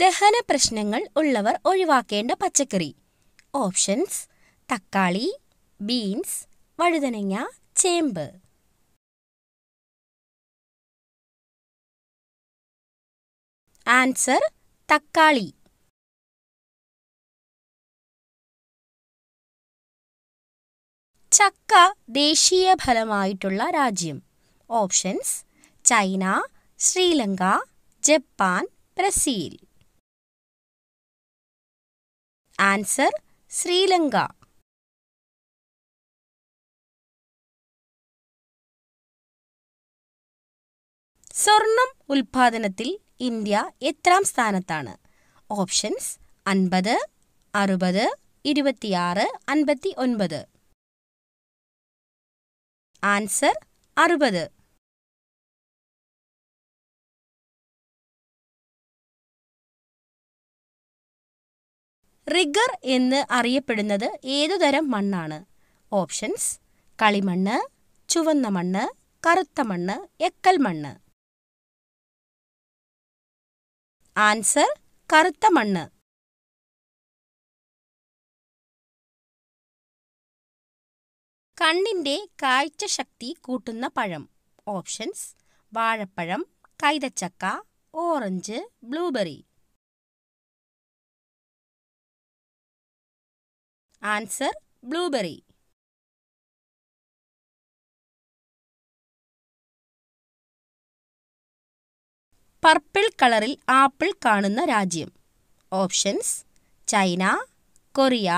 ദഹന പ്രശ്നങ്ങൾ ഉള്ളവർ ഒഴിവാക്കേണ്ട പച്ചക്കറി ഓപ്ഷൻസ് തക്കാളി ബീൻസ് വഴുതനങ്ങ ചേമ്പ് ആൻസർ തക്കാളി ചക്ക ദേശീയ ഫലമായിട്ടുള്ള രാജ്യം options China Sri Lanka Japan Brazil answer Sri Lanka സ്വർണം ഉൽപാദനത്തിൽ ഇന്ത്യ എത്രാം സ്ഥാനത്താണ് ഓപ്ഷൻസ് അൻപത് അറുപത് ഇരുപത്തിയാറ് അൻപത്തി ഒൻപത് ആൻസർ അറുപത് റിഗർ എന്ന് അറിയപ്പെടുന്നത് ഏതുതരം മണ്ണാണ് ഓപ്ഷൻസ് കളിമണ്ണ് ചുവന്ന മണ്ണ് കറുത്ത മണ്ണ് എക്കൽ മണ്ണ് ആൻസർ കറുത്ത മണ്ണ് കണ്ണിന്റെ ശക്തി കൂട്ടുന്ന പഴം ഓപ്ഷൻസ് വാഴപ്പഴം കൈതച്ചക്ക orange blueberry answer blueberry purple കളറിൽ ആപ്പിൾ കാണുന്ന രാജ്യം options China Korea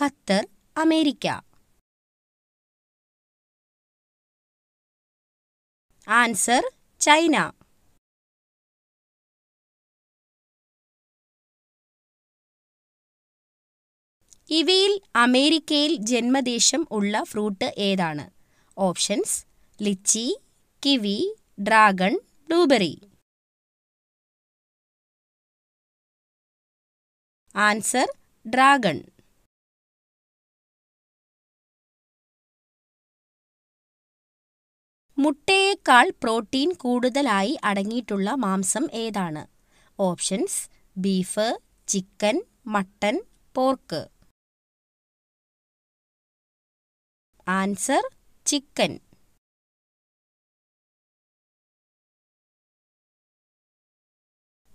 Qatar America answer China ഇവയിൽ അമേരിക്കയിൽ ജന്മദേശം ഉള്ള ഫ്രൂട്ട് ഏതാണ് options lychee kiwi dragon blueberry answer dragon മുട്ടയേക്കാൾ പ്രോട്ടീൻ കൂടുതലായി അടങ്ങിയിട്ടുള്ള മാംസം ഏതാണ് options beef chicken mutton pork answer chicken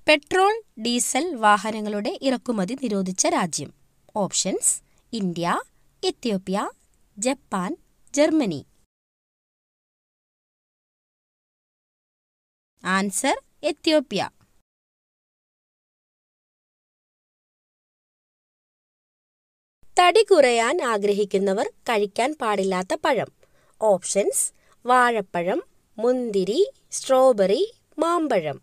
petrol diesel വാഹനങ്ങളുടെ ഇറക്കുമതി നിരോധിച്ച രാജ്യം options India Ethiopia Japan Germany answer Ethiopia തടി കുറയാൻ ആഗ്രഹിക്കുന്നവർ കഴിക്കാൻ പാടില്ലാത്ത പഴം ഓപ്ഷൻസ് വാഴപ്പഴം മുന്തിരി സ്ട്രോബെറി മാമ്പഴം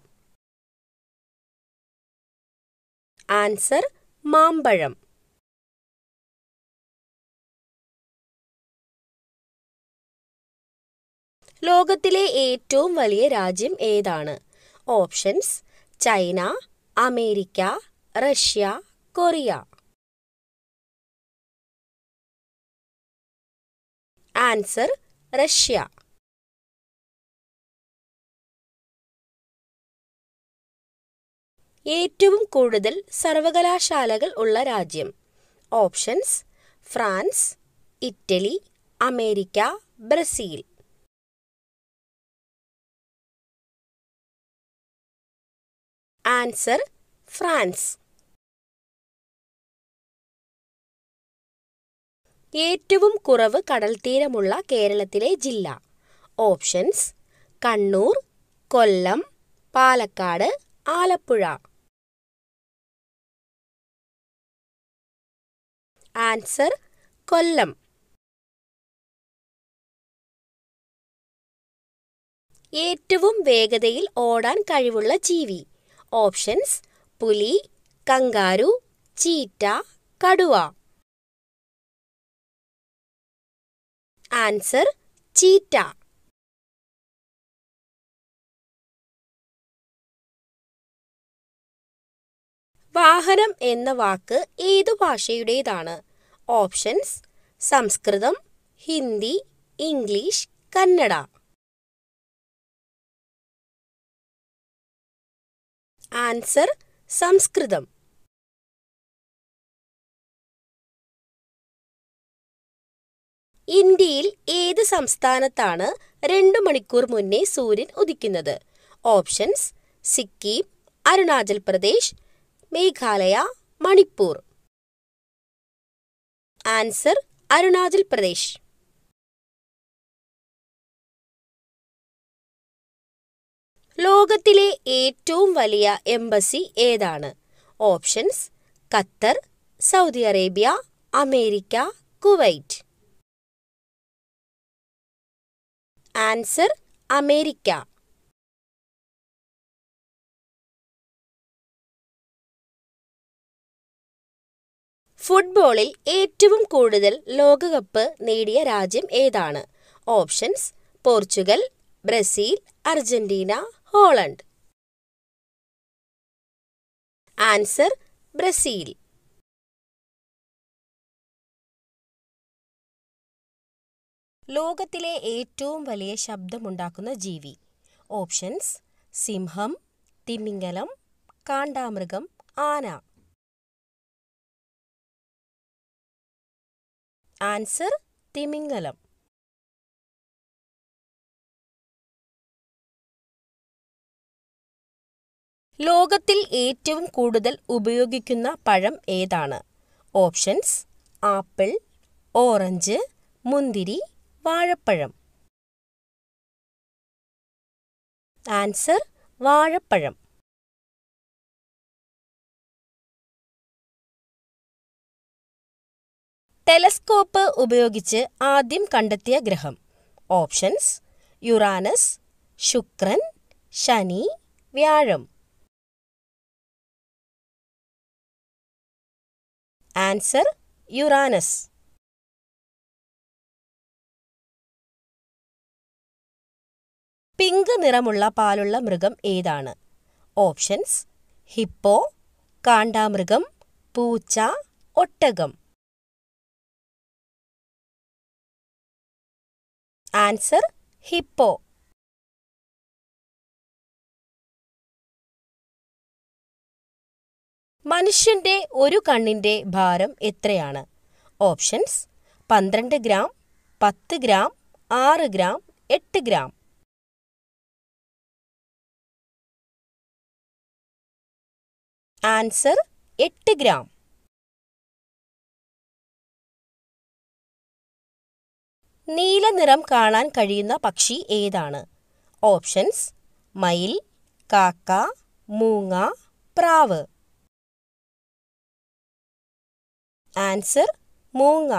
ആൻസർ മാമ്പഴം ലോകത്തിലെ ഏറ്റവും വലിയ രാജ്യം ഏതാണ് options China America Russia Korea answer Russia ഏറ്റവും കൂടുതൽ സർവകലാശാലകൾ ഉള്ള രാജ്യം options France Italy America Brazil answer France ഏറ്റവും കുറവ് കടൽത്തീരമുള്ള കേരളത്തിലെ ജില്ല ഓപ്ഷൻസ് കണ്ണൂർ കൊല്ലം പാലക്കാട് ആലപ്പുഴ ആൻസർ കൊല്ലം ഏറ്റവും വേഗതയിൽ ഓടാൻ കഴിവുള്ള ജീവി ഓപ്ഷൻസ് പുലി കങ്കാരു ചീറ്റ കടുവ ആൻസർ ചീറ്റ വാഹനം എന്ന വാക്ക് ഏതു ഭാഷയുടേതാണ് options Sanskrit Hindi English Kannada answer Sanskrit ഇന്ത്യയിൽ ഏത് സംസ്ഥാനത്താണ് രണ്ടു മണിക്കൂർ മുന്നേ സൂര്യൻ ഉദിക്കുന്നത് ഓപ്ഷൻസ് സിക്കിം അരുണാചൽ പ്രദേശ് മേഘാലയ മണിപ്പൂർ ആൻസർ അരുണാചൽ പ്രദേശ് ലോകത്തിലെ ഏറ്റവും വലിയ എംബസി ഏതാണ് options Qatar Saudi Arabia America Kuwait answer America ഫുട്ബോളിൽ ഏറ്റവും കൂടുതൽ ലോകകപ്പ് നേടിയ രാജ്യം ഏതാണ് options Portugal Brazil Argentina Holland answer Brazil ലോകത്തിലെ ഏറ്റവും വലിയ ശബ്ദമുണ്ടാക്കുന്ന ജീവി ഓപ്ഷൻസ് സിംഹം തിമിംഗലം കാണ്ടാമൃഗം ആന ആൻസർ തിമിംഗലം ലോകത്തിൽ ഏറ്റവും കൂടുതൽ ഉപയോഗിക്കുന്ന പഴം ഏതാണ് ഓപ്ഷൻസ് ആപ്പിൾ ഓറഞ്ച് മുന്തിരി വാഴപ്പഴം ആൻസർ വാഴപ്പഴം ടെലസ്കോപ്പ് ഉപയോഗിച്ച് ആദ്യം കണ്ടെത്തിയ ഗ്രഹം ഓപ്ഷൻസ് യുറാനസ് ശുക്രൻ ശനി വ്യാഴം ആൻസർ യുറാനസ് പിങ്ക് നിറമുള്ള പാലുള്ള മൃഗം ഏതാണ് ഓപ്ഷൻസ് ഹിപ്പോ കാണ്ടാമൃഗം പൂച്ച ഒട്ടകം ആൻസർ ഹിപ്പോ മനുഷ്യന്റെ ഒരു കണ്ണിന്റെ ഭാരം എത്രയാണ് ഓപ്ഷൻസ് പന്ത്രണ്ട് ഗ്രാം പത്ത് ഗ്രാം ആറ് ഗ്രാം എട്ട് ഗ്രാം ആൻസർ എട്ട് ഗ്രാം നീല നിറം കാണാൻ കഴിയുന്ന പക്ഷി ഏതാണ് ഓപ്ഷൻസ് മയിൽ കാക്ക മൂങ്ങ പ്രാവ് ആൻസർ മൂങ്ങ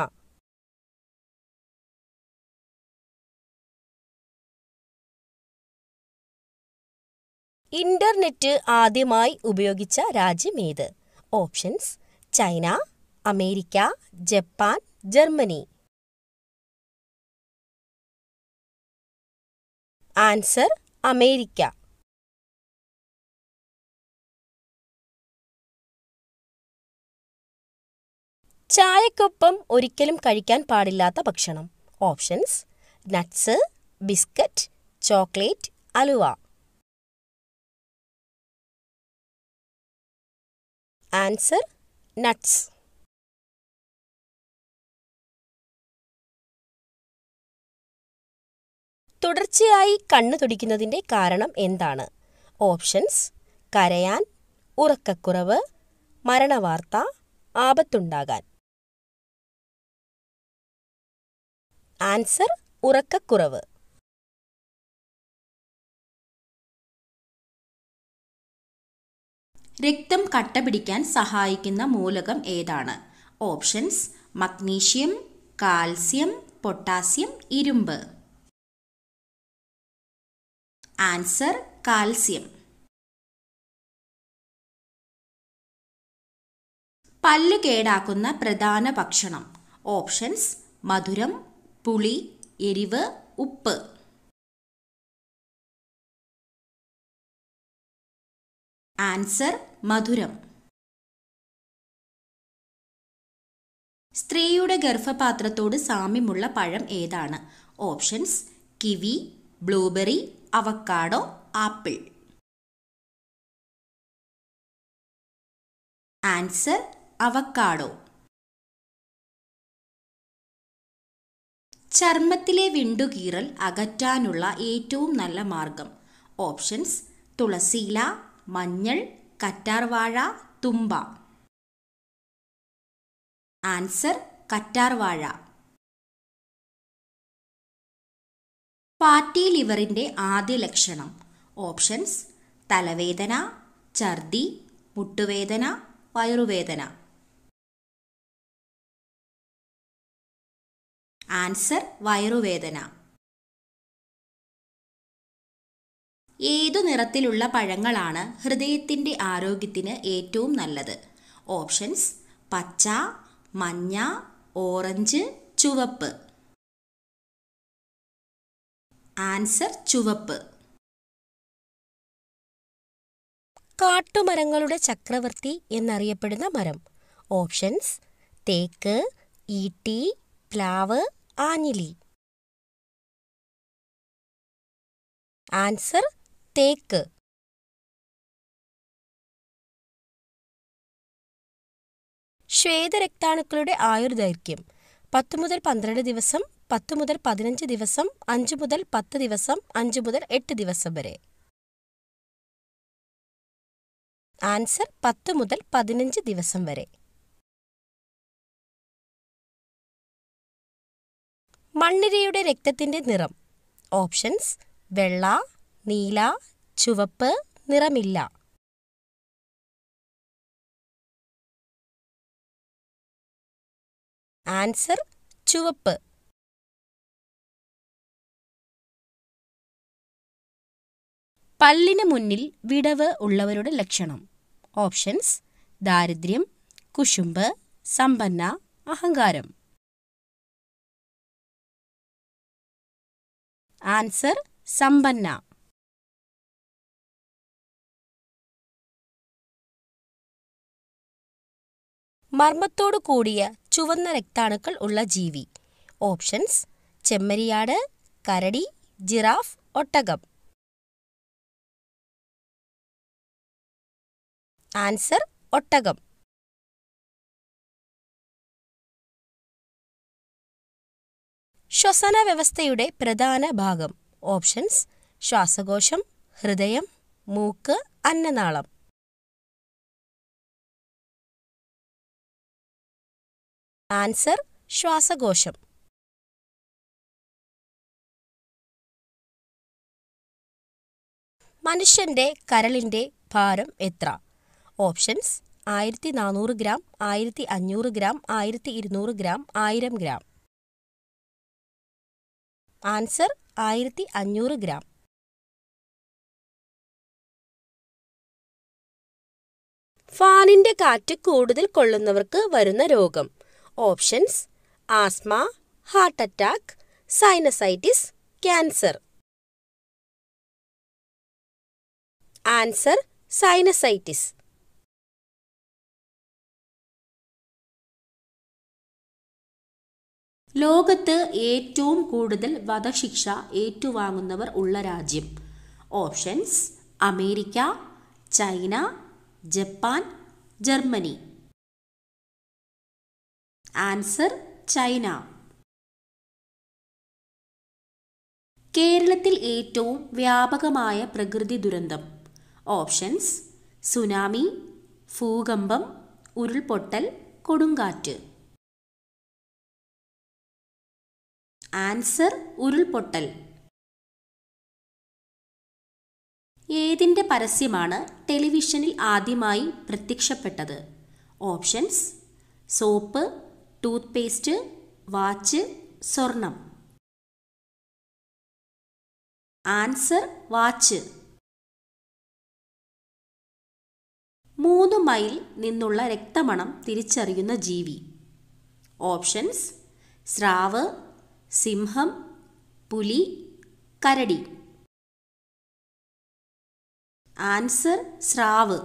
ഇന്റർനെറ്റ് ആദ്യമായി ഉപയോഗിച്ച രാജ്യം ഏത് options China America Japan Germany answer America ചായക്കൊപ്പം ഒരിക്കലും കഴിക്കാൻ പാടില്ലാത്ത ഭക്ഷണം ഓപ്ഷൻസ് നട്ട്സ് ബിസ്ക്കറ്റ് ചോക്ലേറ്റ് അലുവ ആൻസർ നട്ട്സ് തുടർച്ചയായി കണ്ണു തുടിക്കുന്നതിൻ്റെ കാരണം എന്താണ് ഓപ്ഷൻസ് കരയാൻ ഉറക്കക്കുറവ് മരണവാർത്ത ആപത്തുണ്ടാകാൻ ആൻസർ ഉറക്കക്കുറവ് രക്തം കട്ട പിടിക്കാൻ സഹായിക്കുന്ന മൂലകം ഏതാണ് ഓപ്ഷൻസ് മഗ്നീഷ്യം കാൽസ്യം പൊട്ടാസ്യം ഇരുമ്പ് ആൻസർ കാൽസ്യം പല്ല് കേടാക്കുന്ന പ്രധാന ഭക്ഷണം ഓപ്ഷൻസ് മധുരം പുളി എരിവ് ഉപ്പ് ആൻസർ മധുരം സ്ത്രീയുടെ ഗർഭപാത്രത്തോട് സാമ്യമുള്ള പഴം ഏതാണ് options kiwi blueberry avocado apple answer avocado ചർമ്മത്തിലെ വിണ്ടുകീറൽ അകറ്റാനുള്ള ഏറ്റവും നല്ല മാർഗം ഓപ്ഷൻസ് തുളസിയില മഞ്ഞൾ കറ്റാർവാഴ തുമ്പ ആൻസർ കറ്റാർവാഴ പാറ്റി ലിവറിന്റെ ആദ്യ ലക്ഷണം ഓപ്ഷൻസ് തലവേദന ഛർദി മുട്ടുവേദന വയറുവേദന ആൻസർ വയറുവേദന ഏതു നിറത്തിലുള്ള പഴങ്ങളാണ് ഹൃദയത്തിൻ്റെ ആരോഗ്യത്തിന് ഏറ്റവും നല്ലത് ഓപ്ഷൻസ് പച്ച മഞ്ഞ ഓറഞ്ച് ചുവപ്പ് ആൻസർ ചുവപ്പ് കാട്ടുമരങ്ങളുടെ ചക്രവർത്തി എന്നറിയപ്പെടുന്ന മരം ഓപ്ഷൻസ് തേക്ക് ഈട്ടി പ്ലാവ് ആഞ്ഞിലി ആൻസർ തേക്ക് ശ്വേതരക്താണുക്കളുടെ ആയുർദൈർഘ്യം പത്ത് മുതൽ പന്ത്രണ്ട് ദിവസം പത്ത് മുതൽ പതിനഞ്ച് ദിവസം അഞ്ച് മുതൽ പത്ത് ദിവസം അഞ്ച് മുതൽ എട്ട് ദിവസം വരെ ആൻസർ പത്ത് മുതൽ പതിനഞ്ച് ദിവസം വരെ മണ്ണിരയുടെ രക്തത്തിന്റെ നിറം ഓപ്ഷൻസ് വെള്ള നീല ചുവപ്പ് നിറമില്ല ആൻസർ ചുവപ്പ് പല്ലിന് മുന്നിൽ വിടവ് ഉള്ളവരുടെ ലക്ഷണം ഓപ്ഷൻസ് ദാരിദ്ര്യം കുശുമ്പ് സമ്പന്ന അഹങ്കാരം ആൻസർ സമ്പന്ന മർമ്മത്തോടു കൂടിയ ചുവന്ന രക്താണുക്കൾ ഉള്ള ജീവി ഓപ്ഷൻസ് ചെമ്മരിയാട് കരടി ജിറാഫ് ഒട്ടകം ആൻസർ ഒട്ടകം ശ്വസന വ്യവസ്ഥയുടെ പ്രധാന ഭാഗം ഓപ്ഷൻസ് ശ്വാസകോശം ഹൃദയം മൂക്ക് അന്നനാളം ആൻസർ ശ്വാസകോശം മനുഷ്യന്റെ കരളിന്റെ ഭാരം എത്ര ഓപ്ഷൻസ് ആയിരത്തി നാനൂറ് ഗ്രാം ആയിരത്തി അഞ്ഞൂറ് ഗ്രാം ആയിരത്തി ഇരുന്നൂറ് ഗ്രാം ആയിരം ഗ്രാം ആൻസർ ആയിരത്തി അഞ്ഞൂറ് ഗ്രാം ഫാനിന്റെ കാറ്റ് കൂടുതൽ കൊള്ളുന്നവർക്ക് വരുന്ന രോഗം options asthma heart attack sinusitis cancer answer sinusitis ലോകത്ത് ഏറ്റവും കൂടുതൽ വധശിക്ഷ ഏറ്റുവാങ്ങുന്നവർ ഉള്ള രാജ്യം options America China Japan Germany answer China കേരളത്തിൽ ഏറ്റവും വ്യാപകമായ പ്രകൃതി ദുരന്തം ഓപ്ഷൻസ് സുനാമി ഭൂകമ്പം ഉരുൾപൊട്ടൽ കൊടുങ്കാറ്റ് ആൻസർ ഉരുൾപൊട്ടൽ ഏതിൻ്റെ പരസ്യമാണ് ടെലിവിഷനിൽ ആദ്യമായി പ്രത്യക്ഷപ്പെട്ടത് options soap toothpaste watch സ്വർണം ആൻസർ വാച്ച് മൂന്ന് മൈൽ നിന്നുള്ള രക്തമണം തിരിച്ചറിയുന്ന ജീവി ഓപ്ഷൻസ് സ്രാവ് സിംഹം പുലി കരടി ആൻസർ സ്രാവ്